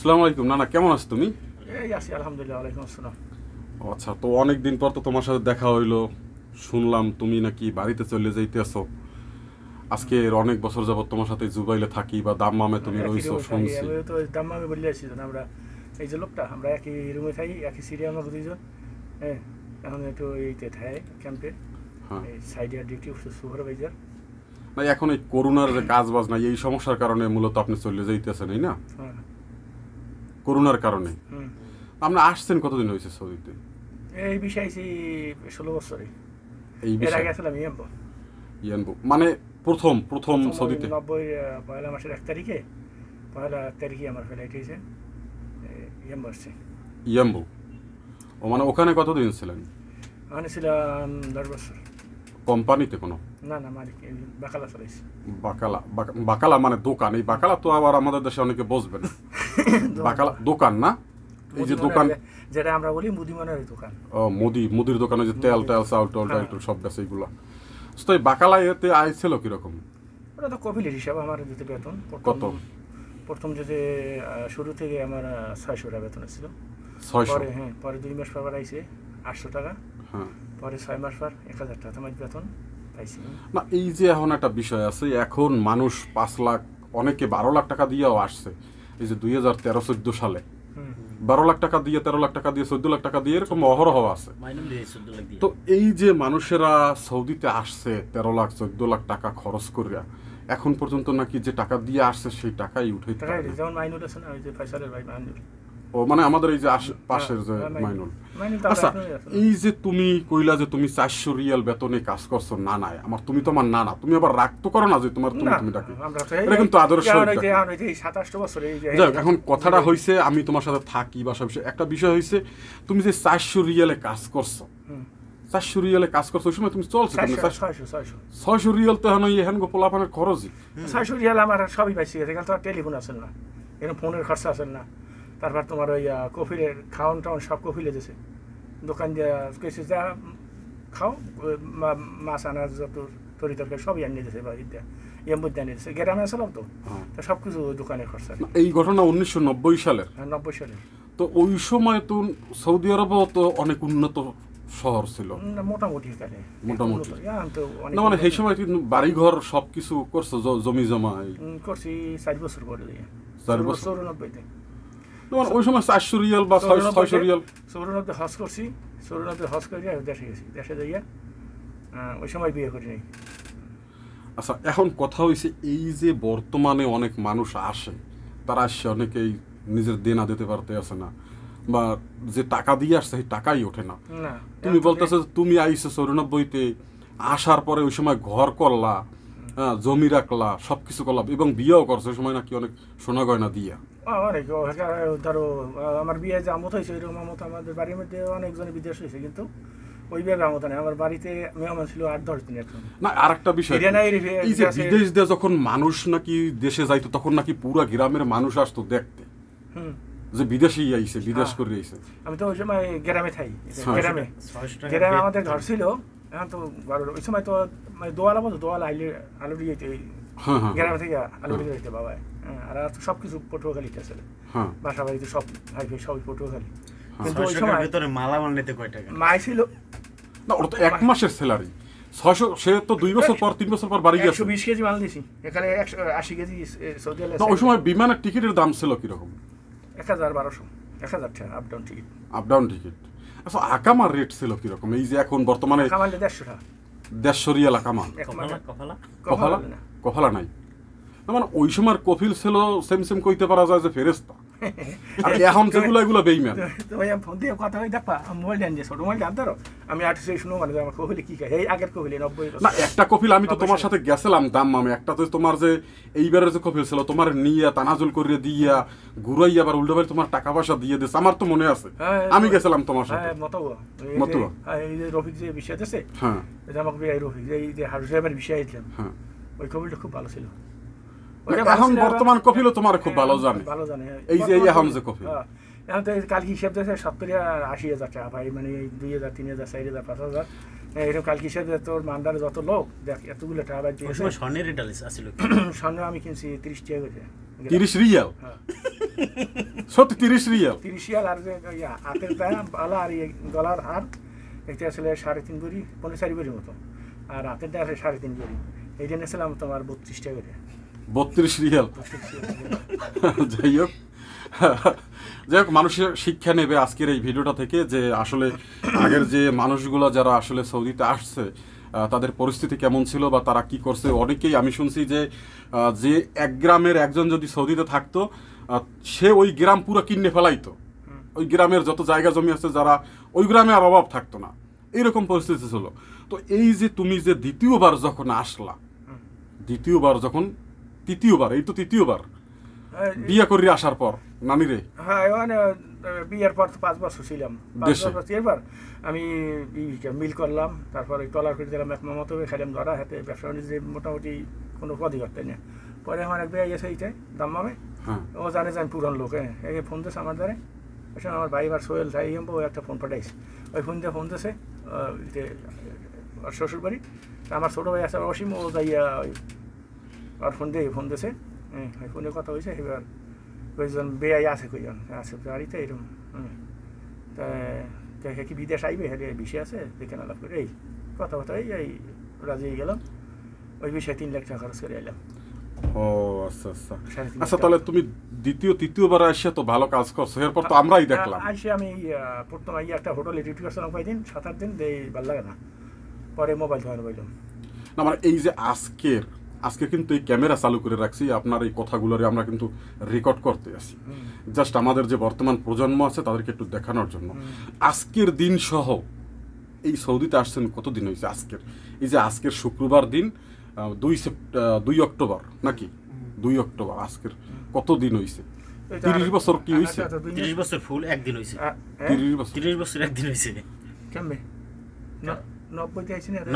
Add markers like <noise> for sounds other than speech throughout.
আসসালামু আলাইকুম নানা কেমন আছো তুমি এই আছি আলহামদুলিল্লাহ ওয়ালাইকুম আসসালাম আচ্ছা তো অনেক দিন পর তো তোমার সাথে দেখা হইলো শুনলাম তুমি নাকি বাড়িতে চলে যাইতেছো আজকে অনেক বছর যাবত তোমার সাথে জুবাইলে থাকি বা দাম্মামে তুমি রইছো শুনছি তো দাম্মামে বলি আসি আমরা এই যে লোকটা আমরা একই রুমে থাকি একই সিরিয়াল আমরা দুইজন হ্যাঁ এখন একটু এইতে থাকে ক্যাম্পে হ্যাঁ। সাইডে ডিউটি সুপারভাইজার না এখন এই করোনার কাজ বাজ নাই এই সমস্যার কারণে মূলত আপনি চলে যাইতেছেন এই না হ্যাঁ করোনার কারণে আপনার আসছেন কতদিন হয়েছে সৌদিতে এই বিষয়ে আইছি ষোলো বছরে এই বিষয়ে গেছিলাম ইয়াম্বো ইয়াম্বো মানে প্রথম প্রথম সৌদিতে নব্বই পয়লা মাসের এক তারিখে পয়লা এক তারিখে আমার ফ্লাইট হয়েছে ইয়াম্বো আসছে ইয়াম্বো ও মানে ওখানে কতদিন ছিলেন ওখানে ছিলাম দশ বছর কোম্পানিতে কোনো না না মালিক বাকালা চালাইছি বাকালা বাকালা মানে দোকান এই বাকালা তো আবার আমাদের দেশে অনেকে বসবে না <laughs> বাকালা দোকান না এই যে দোকান যেটা আমরা বলি মুদিমানের দোকান ও মুদি মুদির দোকানে যে তেল টেল টল টল টল সব গেছে এগুলো তো এই বাকালা এতে আইছিল কি কিরকম ওটা তো কপিলের হিসাব আমার দিতে বেতন কত প্রথম যদি শুরু থেকে আমার ছয়শো টাকা বেতন ছিল পরে হ্যাঁ পরে দুই মাস পর আইছে আটশো টাকা হ্যাঁ পরে ছয় মাস পর এক হাজার টাকা তোমার বেতন পাইছি না এই যে এখন একটা বিষয় আছে এখন মানুষ পাঁচ লাখ অনেকে বারো লাখ টাকা দিয়েও আসছে এই যে দুই হাজার তেরো চোদ্দ সালে বারো লাখ টাকা দিয়ে তেরো লাখ টাকা দিয়ে চোদ্দ লাখ টাকা দিয়ে এরকম অহরহ আছে তো এই যে মানুষেরা সৌদিতে আসছে তেরো লাখ চোদ্দ লাখ টাকা খরচ করিয়া এখন পর্যন্ত নাকি যে টাকা দিয়ে আসছে সেই টাকাই উঠে ও মানে আমাদের এই যে হ্যাঁ, পাশের যে হ্যাঁ, মাইনুল আচ্ছা এই যে তুমি কইলা যে তুমি চারশো রিয়াল বেতনে কাজ করছো না নাই আমার তুমি না না তুমি আবার করো না যে তোমার তুমি তুমি ডাকি কিন্তু আদর্শ এখন কথাটা আমি তোমার সাথে থাকি বা সব একটা বিষয় হয়েছে তুমি যে চারশো রিয়ালে কাজ করছো চারশো রিয়ালে কাজ করছো ওই সময় তুমি চলছো ছয়শো রিয়াল তো এখন এখন গোপলাপানের খরচই ছয়শো রিয়াল আমার সবই পাইছি তো টেলিফোন না এখানে ফোনের খরচা আছে না তারপর তোমার ওই কফিলের খাওন টাউন সব কফিলে যেছে দোকান দিয়ে কেছে যা খাও মাছ আনার যত তরি তরকারি সবই আনিয়ে দিয়েছে বা ইত্যা এমবুদ্দি আনিয়ে দিয়েছে গ্রামে আসলাম তো হ্যাঁ। তো সব কিছু দোকানে খরচা এই ঘটনা উনিশশো নব্বই সালে হ্যাঁ, নব্বই সালে তো ওই সময় তো সৌদি আরবও তো অনেক উন্নত শহর ছিল মোটামুটি মোটামুটি হ্যাঁ, না মানে সেই সময় কিন্তু বাড়িঘর সব কিছু করছো জমি জমা করছি চার বছর করে চার বছর নব্বইতে যেমন ওই সময় চারশো রিয়াল বা ছয়শো রিয়াল চৌরানব্বই হজ করছি চৌরানব্বই হজ করে দেশে গেছি দেশে যাইয়া ওই সময় বিয়ে করি নাই আচ্ছা এখন কথা হয়েছে এই যে বর্তমানে অনেক মানুষ আসে তারা আসছে অনেকেই নিজের দেনা দিতে পারতে আসে না বা যে টাকা দিয়ে আসছে সেই টাকাই ওঠে না তুমি বলতেছো তুমি আইসো চৌরানব্বইতে আসার পরে ওই সময় ঘর করলা জমি রাখলা সব কিছু করলা এবং বিয়েও করছো ওই সময় নাকি অনেক সোনা গয়না দিয়া অনেক ধরো আমার বিয়ে যে আমত হয়েছে ওইরকম আমত আমাদের বাড়ির মধ্যে অনেকজনে বিদেশ হয়েছে কিন্তু ওইভাবে আমত নেই আমার বাড়িতে মেহমান ছিল আট দশ দিনের না আর একটা বিষয় এই যে বিদেশ দিয়ে যখন মানুষ নাকি দেশে যাইতো তখন নাকি পুরা গ্রামের মানুষ আসতো দেখতে হুম যে বিদেশি আইছে বিদেশ করে আইছে আমি তো ওই সময় গ্রামে থাই গ্রামে গ্রামে আমাদের ঘর ছিল এখন তো ওই সময় তো মানে দোয়ালা বলতো দোয়ালা আইলে আলু দিয়ে হ্যাঁ, হ্যাঁ। হ্যাঁ, বিমানের টিকিটের দাম ছিল কিরকম এক হাজার বারোশো এক হাজার টিকিট টিকিট আচ্ছা আকামার রেট ছিল কিরকম এই যে এখন বর্তমানে দেড়শো টাকা রিয়াল আকামাল কফালা কফালা কফালা নাই মানে ওই সময় কফিল ছিল সেম সেম কইতে পারা যায় যে ফেরেস্তা এখন যেগুলো এগুলো বেইমান ফোন দিয়ে কথা হই মোবাইল ছোট মোবাইল আমি আট সেই শুনো মানে আমার কি কয় এই আগের 90 না একটা কফিল আমি তো তোমার সাথে গেছিলাম দাম মামে একটা তো তোমার যে যে কফিল ছিল তোমার নিয়া তানাজুল করে দিয়া ঘুরাই আবার উল্টো ভাই তোমার টাকা পয়সা দিয়ে দিছে আমার তো মনে আছে হ্যাঁ, হ্যাঁ, আমি গেছিলাম তোমার সাথে হ্যাঁ, মতো এই যে রফিক যে বিষয় আছে হ্যাঁ এটা আমাকে এই রফিক এই যে হারুজামের বিষয় আইছিলাম হ্যাঁ ওই কপিলটা খুব ভালো ছিল এখন বর্তমান কপিলও তোমার খুব ভালো হ্যাঁ, জানে ভালো জানে হ্যাঁ। এই যে এখন যে কপিল হ্যাঁ, এখন তো কালকে হিসাব দিয়েছে সত্তর আশি হাজার টাকা ভাই মানে দুই হাজার তিন হাজার চার হাজার পাঁচ হাজার এরকম কালকে হিসাবে তোর মান্দার যত লোক দেখ এতগুলো টাকা বাদ দিয়ে স্বর্ণের রেট আসছিল <coughs> স্বর্ণ আমি কিনছি তিরিশ টাকা করে তিরিশ রিয়াল <laughs> সত্যি তিরিশ রিয়াল তিরিশ রিয়াল আর যে হাতের দাম বালা আর গলার হাত একটা আসলে সাড়ে তিন ভরি পনেরো চারি ভরির মতো আর হাতের দাম সাড়ে তিন ভরি এটা নিয়েছিলাম তোমার বত্রিশটা করে বত্রিশ রিয়াল যাই হোক যাই হোক মানুষের শিক্ষা নেবে আজকের এই ভিডিওটা থেকে যে আসলে আগের যে মানুষগুলো যারা আসলে সৌদিতে আসছে তাদের পরিস্থিতি কেমন ছিল বা তারা কি করছে অনেকেই আমি শুনছি যে যে এক গ্রামের একজন যদি সৌদিতে থাকতো সে ওই গ্রাম পুরো কিনে ফেলাইতো ওই গ্রামের যত জায়গা জমি আছে যারা ওই গ্রামে আর অভাব থাকতো না এইরকম পরিস্থিতি ছিল তো এই যে তুমি যে দ্বিতীয়বার যখন আসলা দ্বিতীয়বার যখন তৃতীয়বার এই তো তৃতীয়বার বিয়ে করি আসার পর নামি রে হ্যাঁ বিয়ের পর পাঁচ বছর ছিলাম পাঁচ এরপর আমি মিল করলাম তারপরে টলার করে দিলাম এক মতো খেলাম ধরা হাতে ব্যবসা বাণিজ্যে মোটামুটি কোনো পদই করতে না পরে আমার এক বিয়ে গেছে এইটাই দাম্মামে হ্যাঁ। ও জানে যে আমি পুরান লোক হ্যাঁ ফোন দিয়েছে আমার দ্বারে ওই আমার ভাই আর সোহেল ভাই ও একটা ফোন পাঠাইছে ওই ফোন দিয়ে ফোন দিছে শ্বশুরবাড়ি আমার ছোটো ভাই আছে অসীম ও যাইয়া আর ফোন দিয়ে ফোন দিয়েছে হ্যাঁ ফোনে কথা হয়েছে এবার কয়েকজন বেআই আছে কয়েকজন আছে বাড়িতে এরকম হুম তা দেখে কি বিদেশ আইবে হ্যাঁ বিষয় আছে দেখে না করে এই কথাবার্তা এই এই রাজি গেলাম ওই বিষয়ে তিন লাখ টাকা খরচ করে এলাম ও আচ্ছা আচ্ছা আচ্ছা তাহলে তুমি দ্বিতীয় তৃতীয়বার আসে তো ভালো কাজ করছো এরপর তো আমরাই দেখলাম আসে আমি প্রথম আগে একটা হোটেলে ডিউটি করছিলাম কয়েকদিন সাত আট দিন দেই ভালো লাগে না পরে মোবাইল ধরে বললাম না মানে এই যে আজকের আজকে কিন্তু এই ক্যামেরা চালু করে রাখছি আপনার এই কথাগুলোরে আমরা কিন্তু রেকর্ড করতে আসি জাস্ট আমাদের যে বর্তমান প্রজন্ম আছে তাদেরকে একটু দেখানোর জন্য আজকের দিন সহ এই সৌদিতে আসছেন কতদিন হয়েছে আজকের এই যে আজকের শুক্রবার দিন দুই সেপ্ট দুই অক্টোবর নাকি দুই অক্টোবর আজকের কতদিন হয়েছে তিরিশ বছর কি হয়েছে তিরিশ বছর ফুল একদিন হয়েছে হ্যাঁ? তিরিশ বছর তিরিশ বছর একদিন হয়েছে কেমনে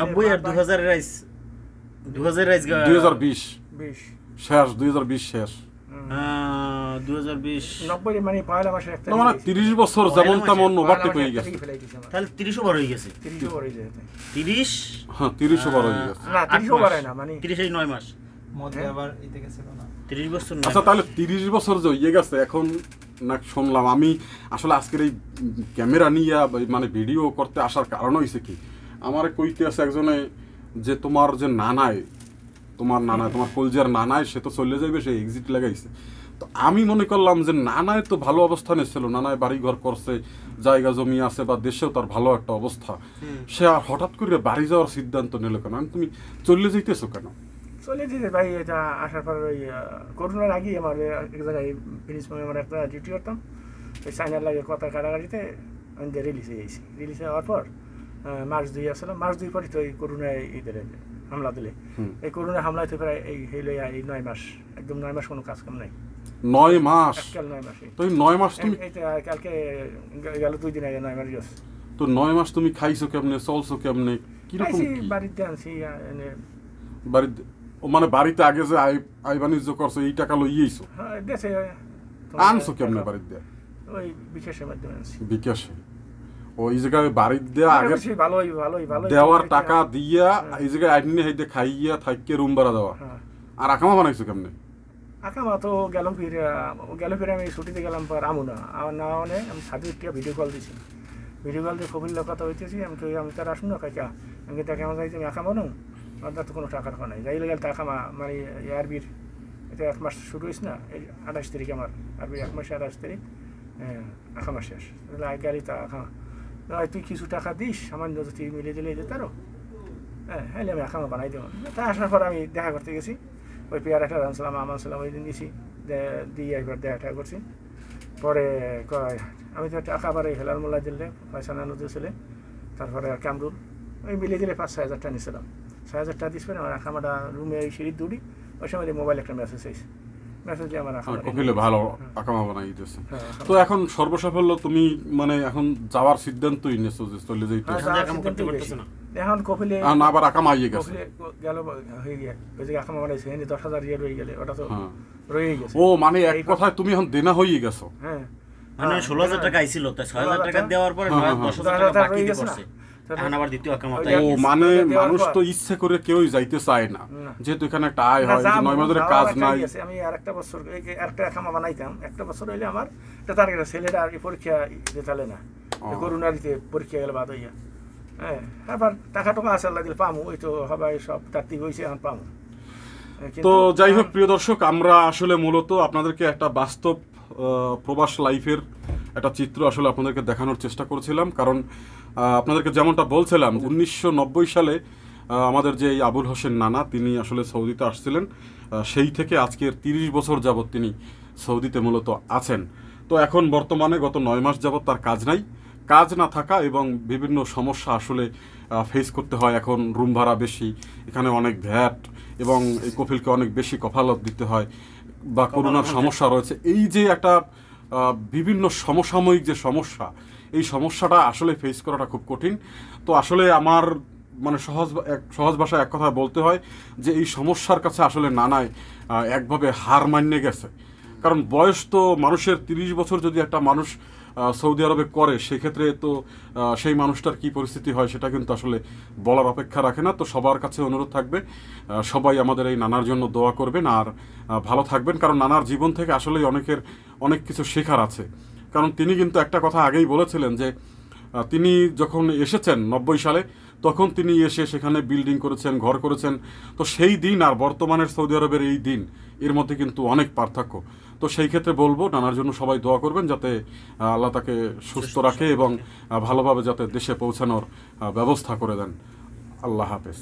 নব্বই আর দু হাজারের 2020 শেষ মানে মানে বছর যেমন তেমন তাহলে হ্যাঁ, মানে- হ্যাঁ। আচ্ছা, বছর যে গেছে এখন না শুনলাম আমি আসলে আজকের এই ক্যামেরা নিয়ে মানে ভিডিও করতে আসার কারণ হয়েছে কি আমার কইতে আছে একজনে যে তোমার যে নানায় তোমার নানায় তোমার কলজার নানায় সে তো চলে যাবে সে এক্সিট লাগাইছে তো আমি মনে করলাম যে নানায় তো ভালো অবস্থানে ছিল নানায় বাড়ি ঘর করছে জায়গা জমি আছে বা দেশেও তার ভালো একটা অবস্থা সে আর হঠাৎ করে বাড়ি যাওয়ার সিদ্ধান্ত নিল কেন তুমি চলে যেতেছো কেন চলে যেতে ভাই এটা আসার পর ওই করোনার আগেই আমার এক জায়গায় ফিনিশ আমার একটা ডিউটি করতাম ওই চায়নার লাগে কথা কাটাকাটিতে আমি রিলিজ হয়ে গেছি রিলিজ হওয়ার পর মার্চ দুই আসলে মার্চ দুই পরে তো এই করোনা ঈদের হামলা দিলে এই করোনা হামলায় তো প্রায় এই হেলে এই নয় মাস একদম নয় মাস কোনো কাজ কাম নাই নয় মাস নয় মাস তো নয় মাস তুমি কালকে গেল দুই দিন আগে নয় মাস গেছে তো নয় মাস তুমি খাইছো কেমনে চলছো কেমনে কিরকম বাড়িতে আনছি বাড়িতে মানে বাড়িতে আগে যে আই বাণিজ্য করছো এই টাকা লইয়েইছো হ্যাঁ, আনছো কেমনে বাড়িতে ওই বিকাশের মাধ্যমে আনছি বিকাশে ওই জায়গায় বাড়ির দেওয়া আগে দেওয়ার টাকা হ্যাঁ। দিয়া এই হ্যাঁ। জায়গায় আইনি হাইতে খাইয়া থাকিয়ে রুম ভাড়া দেওয়া হ্যাঁ। আর আকামা বানাইছো কেমনে আকামা তো গেল ফিরে গেল ফিরে আমি ছুটিতে গেলাম পর আমু না আমার না মানে আমি সার্টিফিকেটটা ভিডিও কল দিছি ভিডিও কল দিয়ে কবির কথা হইতেছি আমি তো আমি তার আসুন না কাকা আমি তাকে আমার যাইছি আমি আকামা নো আমার তো কোনো টাকা রাখা নাই যাই গেল আকামা মানে এয়ারবির এটা এক মাস শুরু হয়েছে না এই আঠাশ তারিখ আমার আরবির এক মাসে আঠাশ তারিখ হ্যাঁ আকামা শেষ আগে তা আকামা ভাই তুই কিছু টাকা দিস সামান্য যদি মিলে দিলে যেতারও হ্যাঁ হ্যাঁ আমি এখনও বানাই দেবো তা আসার পর আমি দেখা করতে গেছি ওই পেয়ারাটা আমার আমানছিলাম ওই দিন দিছি দিয়ে একবার দেখা টাকা করছি পরে কয় আমি তো টাকা আবার এই হেলার মোল্লা দিলে পয়সা না দিয়েছিলে তারপরে কামরুল ওই মিলে দিলে পাঁচ ছয় হাজার টাকা নিয়েছিলাম ছয় হাজার টাকা দিস পরে আমার আমার রুমে ওই সিঁড়ির দৌড়ি ওই সময় মোবাইল একটা মেসেজ এসেছে হ্যাঁ, হ্যাঁ, হ্যাঁ। তুমি মানে এখন ইয়ে ও মানে এক কথায় তুমি এখন দেনা হয়ে গেছো মানে ষোলো হাজার টাকা আইছিল হাজার টাকা দেওয়ার পরে দশ হাজার টাকা মানে মানে মানুষ তো যাইতে চায় না একটা বছর আর হ্যাঁ, টাকা দিলে পামু ওই তো সব হ্যাঁ, তো যাই হোক প্রিয় দর্শক আমরা আসলে মূলত আপনাদেরকে একটা বাস্তব প্রবাস লাইফের একটা চিত্র আসলে আপনাদেরকে দেখানোর চেষ্টা করেছিলাম কারণ আপনাদেরকে যেমনটা বলছিলাম উনিশশো সালে আমাদের যে আবুল হোসেন নানা তিনি আসলে সৌদিতে আসছিলেন সেই থেকে আজকের তিরিশ বছর যাবৎ তিনি সৌদিতে মূলত আছেন তো এখন বর্তমানে গত নয় মাস যাবৎ তার কাজ নাই কাজ না থাকা এবং বিভিন্ন সমস্যা আসলে ফেস করতে হয় এখন রুম ভাড়া বেশি এখানে অনেক ভ্যাট এবং এই কফিলকে অনেক বেশি কফালত দিতে হয় বা করোনার সমস্যা রয়েছে এই যে একটা বিভিন্ন সমসাময়িক যে সমস্যা এই সমস্যাটা আসলে ফেস করাটা খুব কঠিন তো আসলে আমার মানে সহজ এক সহজ ভাষায় এক কথা বলতে হয় যে এই সমস্যার কাছে আসলে নানায় একভাবে হার মানিয়ে গেছে কারণ বয়স তো মানুষের তিরিশ বছর যদি একটা মানুষ সৌদি আরবে করে সেক্ষেত্রে তো সেই মানুষটার কি পরিস্থিতি হয় সেটা কিন্তু আসলে বলার অপেক্ষা রাখে না তো সবার কাছে অনুরোধ থাকবে সবাই আমাদের এই নানার জন্য দোয়া করবেন আর ভালো থাকবেন কারণ নানার জীবন থেকে আসলেই অনেকের অনেক কিছু শেখার আছে কারণ তিনি কিন্তু একটা কথা আগেই বলেছিলেন যে তিনি যখন এসেছেন নব্বই সালে তখন তিনি এসে সেখানে বিল্ডিং করেছেন ঘর করেছেন তো সেই দিন আর বর্তমানের সৌদি আরবের এই দিন এর মধ্যে কিন্তু অনেক পার্থক্য তো সেই ক্ষেত্রে বলবো নানার জন্য সবাই দোয়া করবেন যাতে আল্লাহ তাকে সুস্থ রাখে এবং ভালোভাবে যাতে দেশে পৌঁছানোর ব্যবস্থা করে দেন আল্লাহ হাফেজ